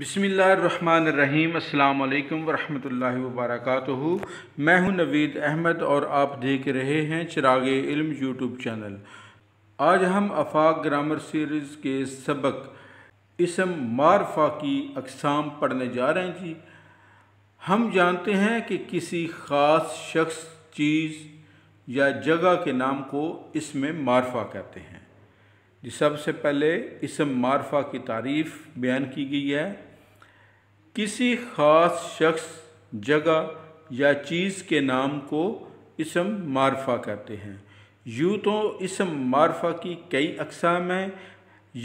बिसमीम् अल्लाम वरहमल वबरक मैं हूं नवीद अहमद और आप देख रहे हैं चिराग इल्म यूट्यूब चैनल आज हम अफाक ग्रामर सीरीज़ के सबक इसम मारफा की अकसाम पढ़ने जा रहे हैं जी हम जानते हैं कि किसी ख़ास शख्स चीज़ या जगह के नाम को इसमें मारफा कहते हैं जी सबसे पहले इसम मारफा की तारीफ़ बयान की गई है किसी ख़ास शख्स जगह या चीज़ के नाम को इसम मारफा कहते हैं यूँ तो इसम मारफा की कई अकसाम हैं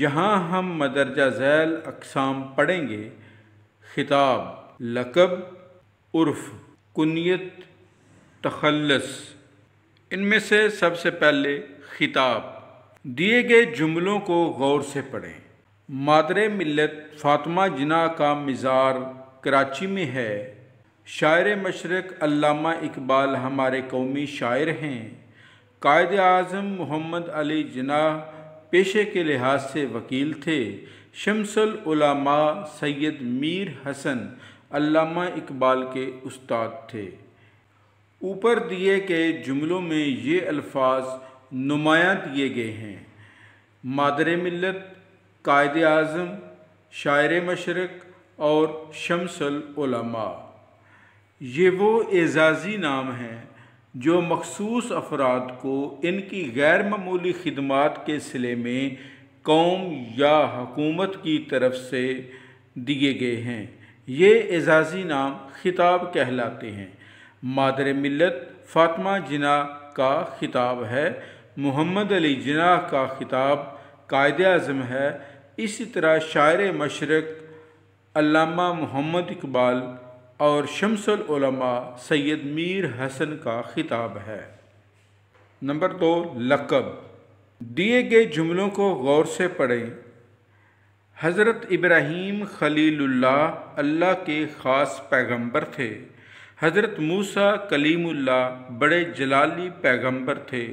यहाँ हम मदरजा झैल अकसाम पढ़ेंगे खिताब लकब उर्फ कुत तखलस इनमें से सबसे पहले खिताब दिए गए जुमलों को गौर से पढ़ें मादर मिलत फातमा जिना का मज़ार कराची में है शायर मशरक इकबाल हमारे कौमी शायर हैं कायद अजम मोहम्मद अली जना पेशे के लिहाज से वकील थे शमसल उलामा सैयद मीर हसन अल्लामा इकबाल के उस्ताद थे ऊपर दिए गए जुमलों में ये अल्फाज नुमायाँ दिए गए हैं मादर मिलत कायद अज़म शायर मशरक और शमसलमा ये वो एजाज़ी नाम हैं जो मखसूस अफराद को इनकी गैर ममूली खदमात के सिले में कौम या हकूमत की तरफ से दिए गए हैं ये एजाज़ी नाम खिताब कहलाते हैं मादर मिलत फातमा जिना का खिताब है मोहम्मद अली जिना का खिताब कायद अज़म है इसी तरह शायर मशरक अल्लामा मोहम्मद इकबाल और शमसलमा सैद मीर हसन का खिताब है नंबर दो लकब दिए गए जुमलों को गौर से पढ़ें हज़रत इब्राहीम खलीलुल्लाह अल्लाह के ख़ास पैगंबर थे हज़रत मूसा कलीमुल्ला बड़े जलाली पैगंबर थे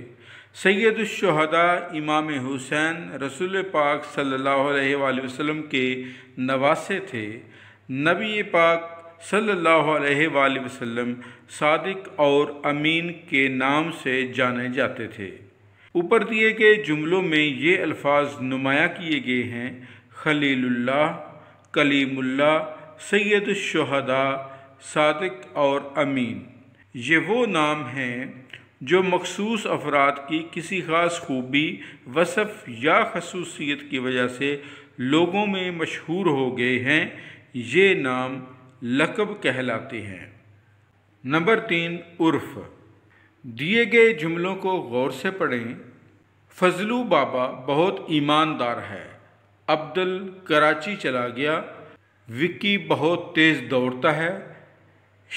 सैदुलशहदा इमाम हुसैन रसूल पाक सल्ला अलैहि के नवासे थे नबी पाक सल्ला अलैहि सदक और अमीन के नाम से जाने जाते थे ऊपर दिए गए जुमलों में ये अल्फाज नुमाया किए गए हैं खलीलुल्लाह कलीमुल्ला सैदुलशहदा सदक और अमीन ये वो नाम हैं जो मखसूस अफराद की किसी ख़ास खूबी वसफ़ या खसूसियत की वजह से लोगों में मशहूर हो गए हैं ये नाम लकब कहलाते हैं नंबर तीन उर्फ़ दिए गए जुमलों को गौर से पढ़ें फजलू बाबा बहुत ईमानदार है अब्दुल कराची चला गया विक्की बहुत तेज़ दौड़ता है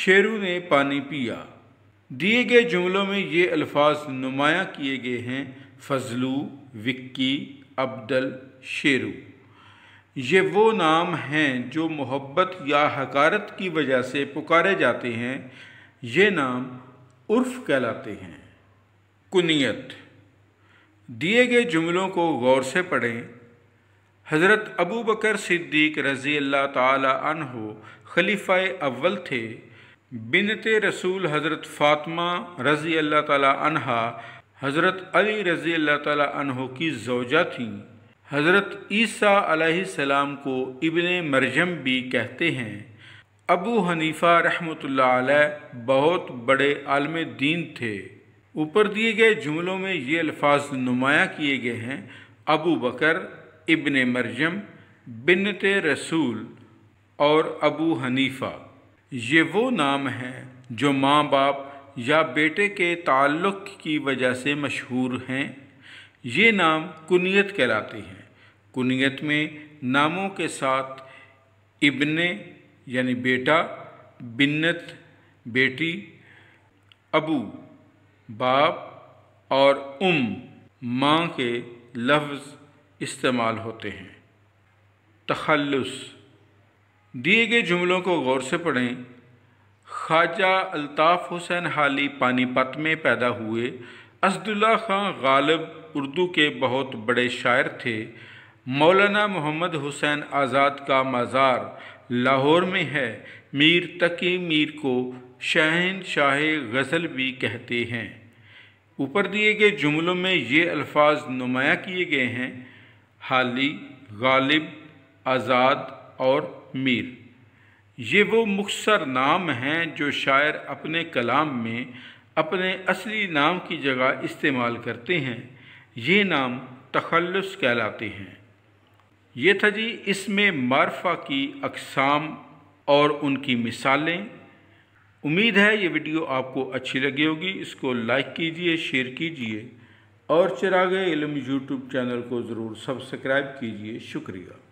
शेरू ने पानी पिया दिए गए जुमलों में ये अल्फाज नुमाया किए गए हैं फजलू विक्की अब्दल शेरू ये वो नाम हैं जो मोहब्बत या हकारत की वजह से पुकारे जाते हैं ये नाम उर्फ कहलाते हैं कुनियत दिए गए जुमलों को गौर से पढ़ें हज़रत अबू बकर सिद्दीक रज़ी अल्लाह ताला खलीफ़ अव्वल थे बिनत रसूल हज़रत फ़ातमा रज़ी अल्लाह तहा हज़रत अली रज़ी अल्लाह तह की जोजा थीं हज़रत ईसा सलाम को इबन मरजम भी कहते हैं अबू हनीफ़ा रहमतुल्लाह अलैह बहुत बड़े आलम दीन थे ऊपर दिए गए जुमलों में ये अल्फाज नुमाया किए गए हैं अबू बकर इबन मरजम बिनत रसूल और अबू हनीफ़ा ये वो नाम हैं जो माँ बाप या बेटे के ताल्लुक़ की वजह से मशहूर हैं ये नाम कुनीत कहलाते हैं कुनीत में नामों के साथ इब्ने यानी बेटा बिन्नत बेटी अबू बाप और उम माँ के लफ्ज़ इस्तेमाल होते हैं तखलस दिए गए जुमलों को गौर से पढ़ें ख्वाजा अल्ताफ़ हुसैन हाली पानीपत में पैदा हुए असदुल्ला खां गालिब उर्दू के बहुत बड़े शायर थे मौलाना मोहम्मद हुसैन आज़ाद का मज़ार लाहौर में है मीर तकी मीर को शहन शाह गज़ल भी कहते हैं ऊपर दिए गए जुमलों में ये अल्फाज नुमाया किए गए हैं हाली गालिब आज़ाद और मीर ये वो मुख्तर नाम हैं जो शायर अपने कलाम में अपने असली नाम की जगह इस्तेमाल करते हैं ये नाम तखलस कहलाते हैं ये था जी इसमें मारफा की अकसाम और उनकी मिसालें उम्मीद है ये वीडियो आपको अच्छी लगी होगी इसको लाइक कीजिए शेयर कीजिए और चिरागे इलम यूट्यूब चैनल को ज़रूर सब्सक्राइब कीजिए शुक्रिया